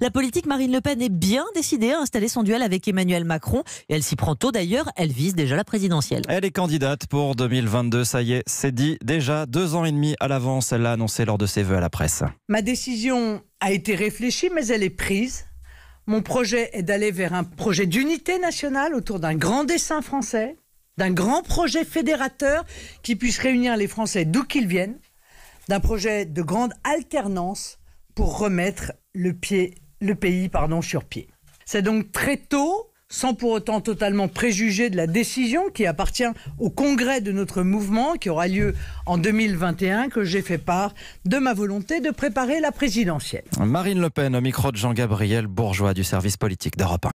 la politique Marine Le Pen est bien décidée à installer son duel avec Emmanuel Macron. Et elle s'y prend tôt d'ailleurs, elle vise déjà la présidentielle. Elle est candidate pour 2022, ça y est, c'est dit déjà deux ans et demi à l'avance, elle l'a annoncé lors de ses voeux à la presse. Ma décision a été réfléchie, mais elle est prise. Mon projet est d'aller vers un projet d'unité nationale autour d'un grand dessin français, d'un grand projet fédérateur qui puisse réunir les Français d'où qu'ils viennent, d'un projet de grande alternance pour remettre le, pied, le pays pardon, sur pied. C'est donc très tôt, sans pour autant totalement préjuger de la décision qui appartient au congrès de notre mouvement qui aura lieu en 2021, que j'ai fait part de ma volonté de préparer la présidentielle. Marine Le Pen au micro de Jean-Gabriel Bourgeois du service politique d'Europe